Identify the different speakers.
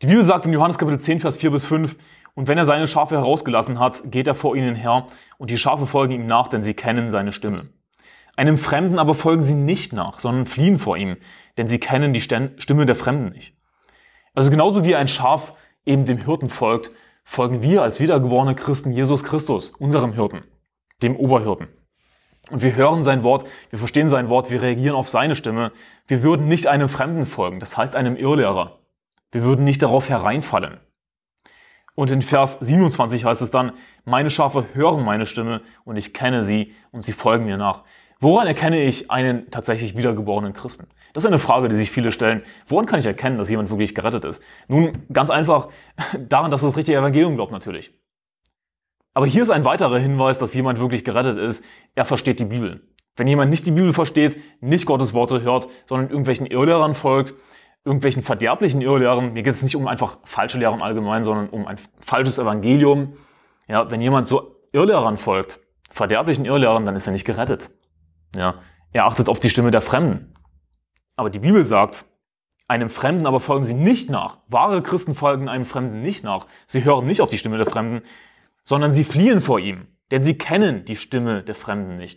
Speaker 1: Die Bibel sagt in Johannes Kapitel 10, Vers 4 bis 5, und wenn er seine Schafe herausgelassen hat, geht er vor ihnen her, und die Schafe folgen ihm nach, denn sie kennen seine Stimme. Einem Fremden aber folgen sie nicht nach, sondern fliehen vor ihm, denn sie kennen die Stimme der Fremden nicht. Also genauso wie ein Schaf eben dem Hirten folgt, folgen wir als wiedergeborene Christen Jesus Christus, unserem Hirten, dem Oberhirten. Und wir hören sein Wort, wir verstehen sein Wort, wir reagieren auf seine Stimme. Wir würden nicht einem Fremden folgen, das heißt einem Irrlehrer. Wir würden nicht darauf hereinfallen. Und in Vers 27 heißt es dann, meine Schafe hören meine Stimme und ich kenne sie und sie folgen mir nach. Woran erkenne ich einen tatsächlich wiedergeborenen Christen? Das ist eine Frage, die sich viele stellen. Woran kann ich erkennen, dass jemand wirklich gerettet ist? Nun, ganz einfach daran, dass es das richtige Evangelium glaubt natürlich. Aber hier ist ein weiterer Hinweis, dass jemand wirklich gerettet ist. Er versteht die Bibel. Wenn jemand nicht die Bibel versteht, nicht Gottes Worte hört, sondern irgendwelchen Irrlehrern folgt, irgendwelchen verderblichen Irrlehren. Mir geht es nicht um einfach falsche Lehren allgemein, sondern um ein falsches Evangelium. Ja, wenn jemand so Irrlehrern folgt, verderblichen Irrlehrern, dann ist er nicht gerettet. Ja, er achtet auf die Stimme der Fremden. Aber die Bibel sagt, einem Fremden aber folgen sie nicht nach. Wahre Christen folgen einem Fremden nicht nach. Sie hören nicht auf die Stimme der Fremden, sondern sie fliehen vor ihm, denn sie kennen die Stimme der Fremden nicht.